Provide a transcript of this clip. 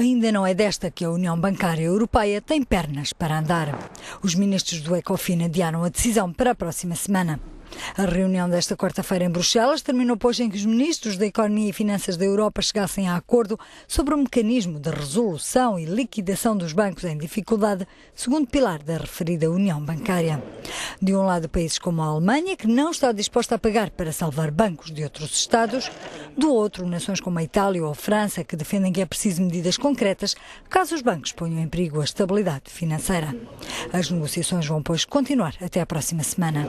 Ainda não é desta que a União Bancária Europeia tem pernas para andar. Os ministros do Ecofin adiaram a decisão para a próxima semana. A reunião desta quarta-feira em Bruxelas terminou pois em que os ministros da Economia e Finanças da Europa chegassem a acordo sobre o mecanismo de resolução e liquidação dos bancos em dificuldade, segundo pilar da referida União Bancária. De um lado, países como a Alemanha, que não está disposta a pagar para salvar bancos de outros Estados. Do outro, nações como a Itália ou a França, que defendem que é preciso medidas concretas caso os bancos ponham em perigo a estabilidade financeira. As negociações vão, pois, continuar até à próxima semana.